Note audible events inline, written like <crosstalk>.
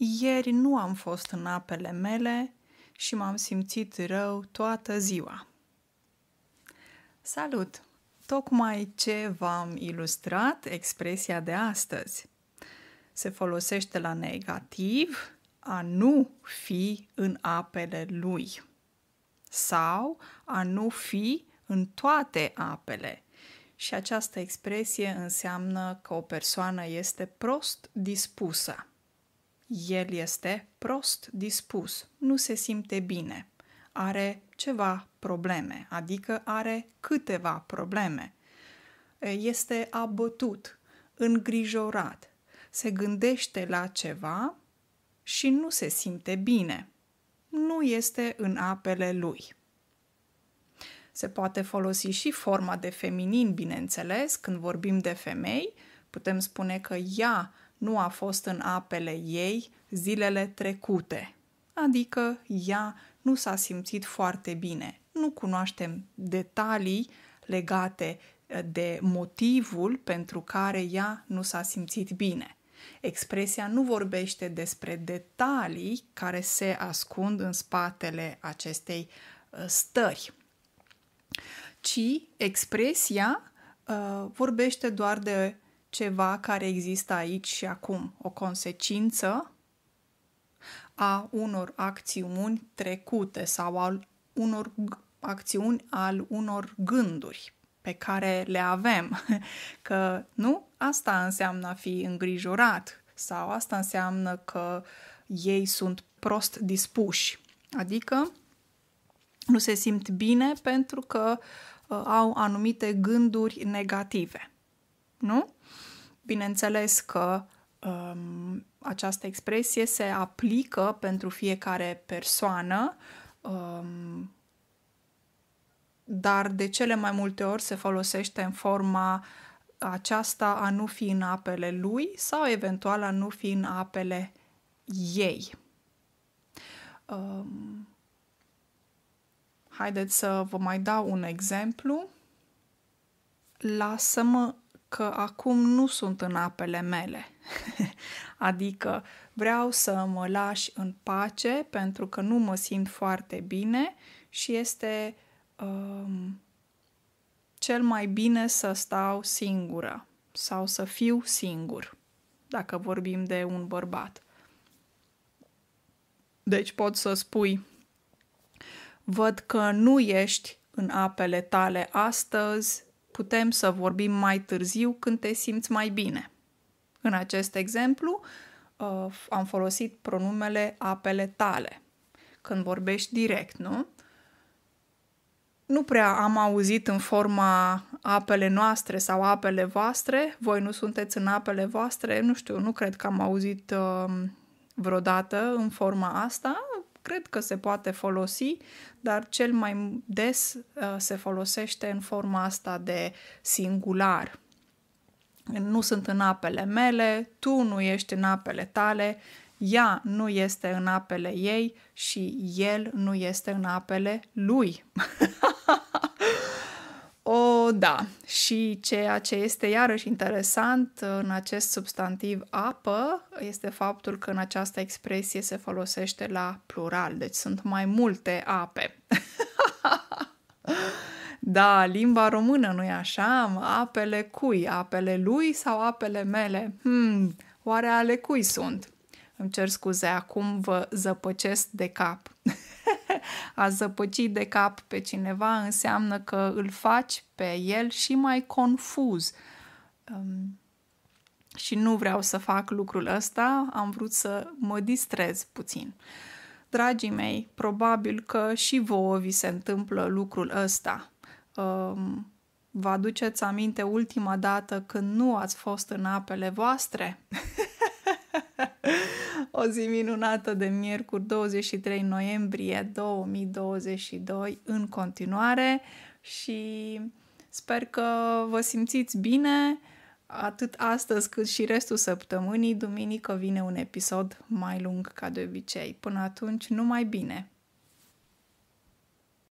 Ieri nu am fost în apele mele și m-am simțit rău toată ziua. Salut! Tocmai ce v-am ilustrat expresia de astăzi. Se folosește la negativ a nu fi în apele lui sau a nu fi în toate apele. Și această expresie înseamnă că o persoană este prost dispusă. El este prost dispus, nu se simte bine, are ceva probleme, adică are câteva probleme. Este abătut, îngrijorat, se gândește la ceva și nu se simte bine. Nu este în apele lui. Se poate folosi și forma de feminin, bineînțeles, când vorbim de femei, putem spune că ea nu a fost în apele ei zilele trecute. Adică ea nu s-a simțit foarte bine. Nu cunoaștem detalii legate eh, de motivul pentru care ea nu s-a simțit bine. Expresia nu vorbește despre detalii care se ascund în spatele acestei eh, stări, ci expresia uh, vorbește doar de ceva care există aici și acum, o consecință a unor acțiuni trecute sau al unor acțiuni, al unor gânduri pe care le avem. <laughs> Că nu, asta înseamnă a fi îngrijorat sau asta înseamnă că ei sunt prost dispuși. Adică nu se simt bine pentru că uh, au anumite gânduri negative nu? Bineînțeles că um, această expresie se aplică pentru fiecare persoană, um, dar de cele mai multe ori se folosește în forma aceasta a nu fi în apele lui sau eventual a nu fi în apele ei. Um, haideți să vă mai dau un exemplu. Lasă-mă că acum nu sunt în apele mele. <laughs> adică vreau să mă lași în pace pentru că nu mă simt foarte bine și este um, cel mai bine să stau singură sau să fiu singur, dacă vorbim de un bărbat. Deci pot să spui, văd că nu ești în apele tale astăzi, putem să vorbim mai târziu când te simți mai bine. În acest exemplu, uh, am folosit pronumele apele tale, când vorbești direct, nu? Nu prea am auzit în forma apele noastre sau apele voastre, voi nu sunteți în apele voastre, nu știu, nu cred că am auzit uh, vreodată în forma asta, cred că se poate folosi, dar cel mai des uh, se folosește în forma asta de singular. Nu sunt în apele mele, tu nu ești în apele tale, ea nu este în apele ei și el nu este în apele lui. <laughs> o da. Și ceea ce este iarăși interesant în acest substantiv apă este faptul că în această expresie se folosește la plural, deci sunt mai multe ape. <laughs> da, limba română nu e așa? Apele cui? Apele lui sau apele mele? Hmm, oare ale cui sunt? Îmi cer scuze, acum vă zăpăcesc de cap. A zăpăci de cap pe cineva înseamnă că îl faci pe el și mai confuz. Um, și nu vreau să fac lucrul ăsta, am vrut să mă distrez puțin. Dragii mei, probabil că și vouă vi se întâmplă lucrul ăsta. Um, Vă aduceți aminte ultima dată când nu ați fost în apele voastre? <laughs> o zi minunată de miercuri 23 noiembrie 2022 în continuare și sper că vă simțiți bine atât astăzi cât și restul săptămânii. Duminică vine un episod mai lung ca de obicei. Până atunci, numai bine!